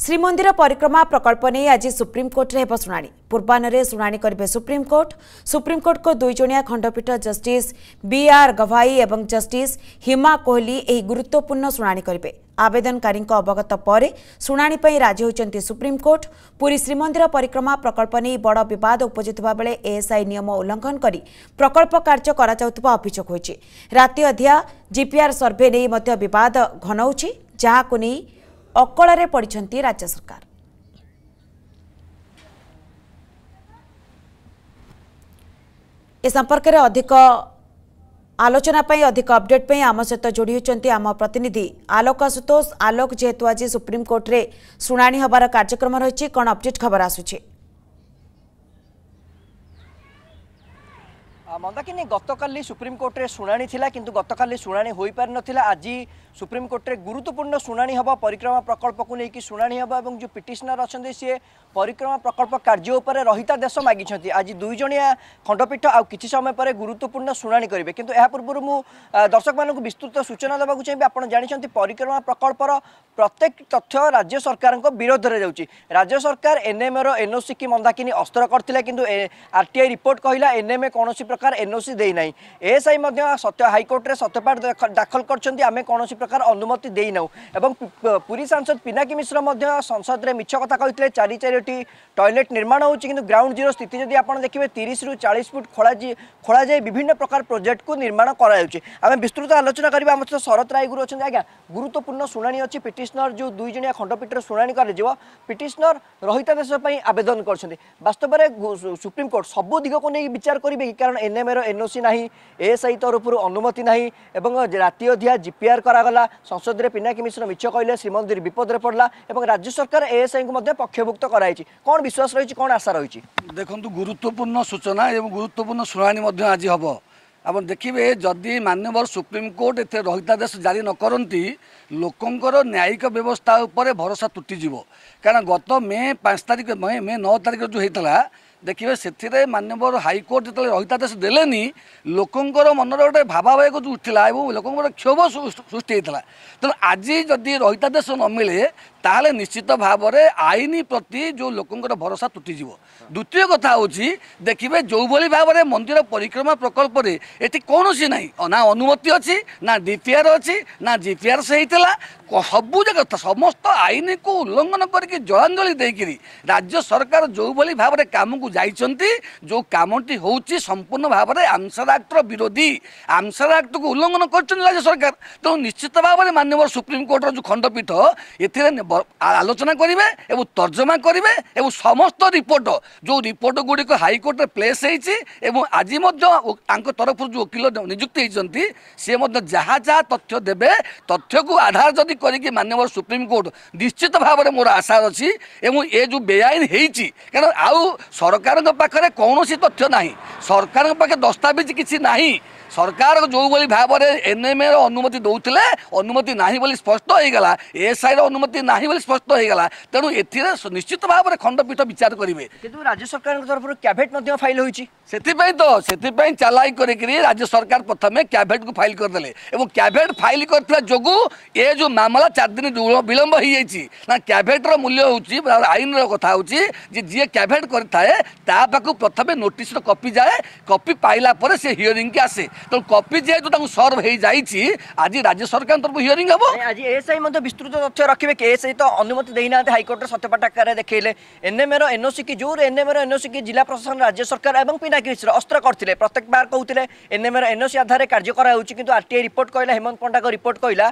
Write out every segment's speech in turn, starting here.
सुप्रिट श्रीमन्दिर परिक्रमा प्रकल्प न आज सुप्रिमकोर्ट्रेस शु को शुप्रिमकर्ट सुप्रिमकोर्टको दुईजनिया खण्डपीठ जिस विआर एवं जस्टिस हिमा कोहली गुरुत्वपूर्ण शुवा आवेदनकारी अवगत शुणिपे राजी हुन्छ सुप्रिमकर्ट पुरी श्रीमन्दिर परिक्रमा प्रकल्प नै बड बिद उप एएसआई नियम उल्लंघन गरि प्रक अभियोग राति अधि जिपिआर सर्भे बिद घ जाँदा ଅକଳରେ ପଡ଼ିଛନ୍ତି ରାଜ୍ୟ ସରକାର ଏ ସମ୍ପର୍କରେ ଅଧିକ ଆଲୋଚନା ପାଇଁ ଅଧିକ ଅପଡେଟ୍ ପାଇଁ ଆମ ସହିତ ଯୋଡ଼ି ହେଉଛନ୍ତି ଆମ ପ୍ରତିନିଧି ଆଲୋକ ଆଶୁତୋଷ ଆଲୋକ ଯେହେତୁ ଆଜି ସୁପ୍ରିମକୋର୍ଟରେ ଶୁଣାଣି ହେବାର କାର୍ଯ୍ୟକ୍ରମ ରହିଛି କ'ଣ ଅପଡେଟ୍ ଖବର ଆସୁଛି ମନ୍ଦାକିନୀ ଗତକାଲି ସୁପ୍ରିମକୋର୍ଟରେ ଶୁଣାଣି ଥିଲା କିନ୍ତୁ ଗତକାଲି ଶୁଣାଣି ହୋଇପାରିନଥିଲା ଆଜି ସୁପ୍ରିମକୋର୍ଟରେ ଗୁରୁତ୍ୱପୂର୍ଣ୍ଣ ଶୁଣାଣି ହେବ ପରିକ୍ରମା ପ୍ରକଳ୍ପକୁ ନେଇକି ଶୁଣାଣି ହେବ ଏବଂ ଯେଉଁ ପିଟିସନର ଅଛନ୍ତି ସିଏ ପରିକ୍ରମା ପ୍ରକଳ୍ପ କାର୍ଯ୍ୟ ଉପରେ ରହିତାଦେଶ ମାଗିଛନ୍ତି ଆଜି ଦୁଇଜଣିଆ ଖଣ୍ଡପୀଠ ଆଉ କିଛି ସମୟ ପରେ ଗୁରୁତ୍ୱପୂର୍ଣ୍ଣ ଶୁଣାଣି କରିବେ କିନ୍ତୁ ଏହା ପୂର୍ବରୁ ମୁଁ ଦର୍ଶକମାନଙ୍କୁ ବିସ୍ତୃତ ସୂଚନା ଦେବାକୁ ଚାହିଁବି ଆପଣ ଜାଣିଛନ୍ତି ପରିକ୍ରମା ପ୍ରକଳ୍ପର ପ୍ରତ୍ୟେକ ତଥ୍ୟ ରାଜ୍ୟ ସରକାରଙ୍କ ବିରୋଧରେ ଯାଉଛି ରାଜ୍ୟ ସରକାର ଏନ୍ଏମ୍ଏର ଏନ୍ଓସି କି ମନ୍ଦାକିନୀ ଅସ୍ତ୍ର କରିଥିଲା କିନ୍ତୁ ଆର୍ଟିଆଇ ରିପୋର୍ଟ କହିଲା ଏନ୍ଏମ୍ଏ କୌଣସି প্রকার এনওসি দেই নাই এএসআই মধ্যে সত্য হাইকোর্টে সত্যপাঠ দাখল করছেন আমি কোণী প্রকার অনুমতি দেই নাও এবং পুরী সাংসদ পিনাকি মিশ্র মধ্যে সংসদে মিছ কথা কে চারি চারিটি টয়লেট নির্মাণ হচ্ছে কিন্তু গ্রাউন্ড জিরো স্থিতি যদি আপনার দেখবে তিরিশ রু চাশ ফুট খোলা খোলা যাই বিভিন্ন প্রকার প্রোজেক্ট কু নির্মাণ করা হচ্ছে আমি বিস্তৃত আলোচনা করা আমার সহ শরত রায়গুরু অনেক আজ্ঞা গুরুত্বপূর্ণ শুনানি অনেক পিটিশনর যে দুইজিয়া খণ্ডপীঠের শুনানি করা পিটিশনর রহিতাদেশ আবেদন করছেন বাস্তবরে সুপ্রিমকোর্ট সবু দিগক নিয়ে বিচার করবে কারণ ଏନ୍ଏମ୍ଏର ଏନ୍ଓସି ନାହିଁ ଏଏସ୍ଆଇ ତରଫରୁ ଅନୁମତି ନାହିଁ ଏବଂ ରାତି ଅଧ୍ୟା ଜିପିଆର୍ କରାଗଲା ସଂସଦରେ ପିନାକୀ ମିଶ୍ର ମିଛ କହିଲେ ଶ୍ରୀମନ୍ଦିର ବିପଦରେ ପଡ଼ିଲା ଏବଂ ରାଜ୍ୟ ସରକାର ଏଏସ୍ଆଇଙ୍କୁ ମଧ୍ୟ ପକ୍ଷଭୁକ୍ତ କରାଯାଇଛି କ'ଣ ବିଶ୍ୱାସ ରହିଛି କ'ଣ ଆଶା ରହିଛି ଦେଖନ୍ତୁ ଗୁରୁତ୍ୱପୂର୍ଣ୍ଣ ସୂଚନା ଏବଂ ଗୁରୁତ୍ୱପୂର୍ଣ୍ଣ ଶୁଣାଣି ମଧ୍ୟ ଆଜି ହେବ ଆପଣ ଦେଖିବେ ଯଦି ମାନ୍ୟବର ସୁପ୍ରିମକୋର୍ଟ ଏଥିରେ ରହିତାଦେଶ ଜାରି ନ କରନ୍ତି ଲୋକଙ୍କର ନ୍ୟାୟିକ ବ୍ୟବସ୍ଥା ଉପରେ ଭରସା ତୁଟିଯିବ କାରଣ ଗତ ମେ ପାଞ୍ଚ ତାରିଖ ମେ ନଅ ତାରିଖ ଯେଉଁ ହୋଇଥିଲା ଦେଖିବେ ସେଥିରେ ମାନ୍ୟବର ହାଇକୋର୍ଟ ଯେତେବେଳେ ରହିତାଦେଶ ଦେଲେନି ଲୋକଙ୍କର ମନରେ ଗୋଟେ ଭାବାବେଗ ଯେଉଁ ଉଠିଲା ଏବଂ ଲୋକଙ୍କର କ୍ଷୋଭ ସୃଷ୍ଟି ହେଇଥିଲା ତେଣୁ ଆଜି ଯଦି ରହିତାଦେଶ ନ ମିଳେ তাহলে নিশ্চিত ভাবে আইন প্রতি যে লোকর ভরসা তুটিযোগ দ্বিতীয় কথা হচ্ছে দেখবে যেভাবে ভাবে মন্দির পরিক্রমা প্রকল্পরে এটি কৌশি না না অনুমতি অছি না ডিপিআর অছি জিপিআর সে হয়েছিল সবু কথা সমস্ত আইন কু উল্লঙ্ঘন করি জলাঞ্জলি দিয়ে রাজ্য সরকার যেভাবে ভাবে কামকু যাই যে কামটি হচ্ছে সম্পূর্ণ ভাবে আমসার আক্টর বিরোধী আমসার আক্টকু উল্লঙ্ঘন করছেন রাজ্য সরকার তেমন নিশ্চিত ভাবে মাননীয় সুপ্রিমকোর্টর যে খণ্ডপীঠ এতে আলোচনা করবে এবং তর্জমা করবে এবং সমস্ত রিপোর্ট যে রিপোর্ট গুড়ি হাইকোর্টে প্লেস হয়েছি এবং আজ তাঙ্ক তরফর যে ওকিল নিযুক্তি হয়েছেন সে যা যা তথ্য দেবে তথ্যকু আধার যদি করি মানব সুপ্রিমকোর্ট নিশ্চিত ভাবে মোট আশা অছি এবং এ যে বেআইন হয়েছি কেন আউ সরকার পাখে কৌশি তথ্য না সরকার পাখে দস্তাবিজ কিছু না সরকার যেভাবে ভাবে এনএমএ অনুমতি দৌলে অনুমতি না স্পষ্ট হয়ে গেল এসআই অনুমতি না ନାହିଁ ବୋଲି ସ୍ପଷ୍ଟ ହେଇଗଲା ତେଣୁ ଏଥିରେ ନିଶ୍ଚିତ ଭାବରେ ଖଣ୍ଡପୀଠ ବିଚାର କରିବେ କିନ୍ତୁ ରାଜ୍ୟ ସରକାରଙ୍କ ତରଫରୁ କ୍ୟାଭେଟ୍ ମଧ୍ୟ ଫାଇଲ୍ ହୋଇଛି ସେଥିପାଇଁ ତ ସେଥିପାଇଁ ଚାଲାଇ କରିକିରି ରାଜ୍ୟ ସରକାର ପ୍ରଥମେ କ୍ୟାଭେଟ୍କୁ ଫାଇଲ୍ କରିଦେଲେ ଏବଂ କ୍ୟାଭେଟ୍ ଫାଇଲ୍ କରିଥିବା ଯୋଗୁଁ ଏ ଯେଉଁ ମାମଲା ଚାରି ଦିନ ବିଳମ୍ବ ହୋଇଯାଇଛି ନା କ୍ୟାଭେଟ୍ର ମୂଲ୍ୟ ହେଉଛି ଆଇନର କଥା ହେଉଛି ଯେ ଯିଏ କ୍ୟାଭେଟ୍ କରିଥାଏ ତା ପାଖକୁ ପ୍ରଥମେ ନୋଟିସ୍ର କପି ଯାଏ କପି ପାଇଲା ପରେ ସେ ହିଅରିଂକି ଆସେ ତେଣୁ କପି ଯେହେତୁ ତାଙ୍କୁ ସର୍ଭ ହେଇଯାଇଛି ଆଜି ରାଜ୍ୟ ସରକାରଙ୍କ ତରଫରୁ ହିୟରିଂ ହେବ ଆଜି ଏଏସ୍ଆଇ ମଧ୍ୟ ବିସ୍ତୃତ ତଥ୍ୟ ରଖିବେ କି ଏଏସ୍ଆଇ ସହିତ ଅନୁମତି ଦେଇନାହାନ୍ତି ହାଇକୋର୍ଟର ସତ୍ୟପାଠ ଆକାରରେ ଦେଖେଇଲେ ଏନ୍ଏମ୍ଏର ଏନ୍ଓସି କି ଜୋର ଏନ୍ଏମ୍ଏର ଏନ୍ଓସି କି ଜିଲ୍ଲା ପ୍ରଶାସନ ରାଜ୍ୟ ସରକାର ଏବଂ ପିନାକିସ୍ର ଅସ୍ତ୍ର କରିଥିଲେ ପ୍ରତ୍ୟେକ ବାର କହୁଥିଲେ ଏନ୍ଏମ୍ଏର ଏନ୍ଓସି ଆଧାରରେ କାର୍ଯ୍ୟ କରାଯାଉଛି କିନ୍ତୁ ଆର୍ଟିଆଇ ରିପୋର୍ଟ କହିଲା ହେମନ୍ତ ପଣ୍ଡାଙ୍କ ରିପୋର୍ଟ କହିଲା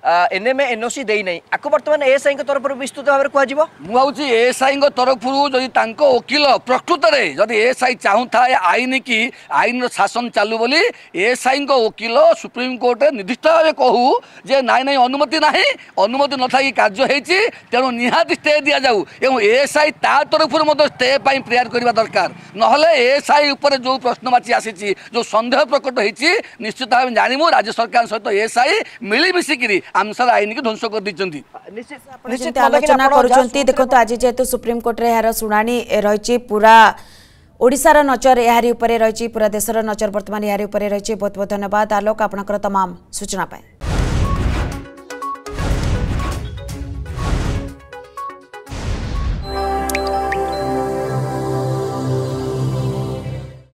ଏନ୍ଏମ୍ଏ ଏନ୍ଓସି ଦେଇନାହିଁ ଆକୁ ବର୍ତ୍ତମାନ ଏଏସ୍ଆଇଙ୍କ ତରଫରୁ ବିସ୍ତୃତ ଭାବରେ କୁହାଯିବ ମୁଁ ଭାବୁଛି ଏଏସ୍ଆଇଙ୍କ ତରଫରୁ ଯଦି ତାଙ୍କ ଓକିଲ ପ୍ରକୃତରେ ଯଦି ଏଏସ୍ଆଇ ଚାହୁଁଥାଏ ଆଇନ କି ଆଇନର ଶାସନ ଚାଲୁ ବୋଲି ଏଏସ୍ଆଇଙ୍କ ଓକିଲ ସୁପ୍ରିମକୋର୍ଟରେ ନିର୍ଦ୍ଦିଷ୍ଟ ଭାବେ କହୁ ଯେ ନାଇଁ ନାଇଁ ଅନୁମତି ନାହିଁ ଅନୁମତି ନଥାଇକି କାର୍ଯ୍ୟ ହେଇଛି ତେଣୁ ନିହାତି ଷ୍ଟେ ଦିଆଯାଉ ଏବଂ ଏଏସ୍ଆଇ ତା ତରଫରୁ ମଧ୍ୟ ଷ୍ଟେ ପାଇଁ ପ୍ରେୟାର କରିବା ଦରକାର ନହେଲେ ଏଏସ୍ଆଇ ଉପରେ ଯେଉଁ ପ୍ରଶ୍ନବାଚୀ ଆସିଛି ଯେଉଁ ସନ୍ଦେହ ପ୍ରକଟ ହେଇଛି ନିଶ୍ଚିତ ଭାବେ ଜାଣିବୁ ରାଜ୍ୟ ସରକାରଙ୍କ ସହିତ ଏଏସ୍ଆଇ ମିଳିମିଶିକିରି ଆମସାର ଆଇନକୁ ଧ୍ୱଂସ କରିଦେଇଛନ୍ତି ନିଶ୍ଚିତ ଆଲୋଚନା କରୁଛନ୍ତି ଦେଖନ୍ତୁ ଆଜି ଯେହେତୁ ସୁପ୍ରିମକୋର୍ଟରେ ଏହାର ଶୁଣାଣି ରହିଛି ପୁରା ଓଡ଼ିଶାର ନଜର ଏହାରି ଉପରେ ରହିଛି ପୁରା ଦେଶର ନଜର ବର୍ତ୍ତମାନ ଏହାରି ଉପରେ ରହିଛି ବହୁତ ବହୁତ ଧନ୍ୟବାଦ ଆଲୋକ ଆପଣଙ୍କର ତମାମ ସୂଚନା ପାଇଁ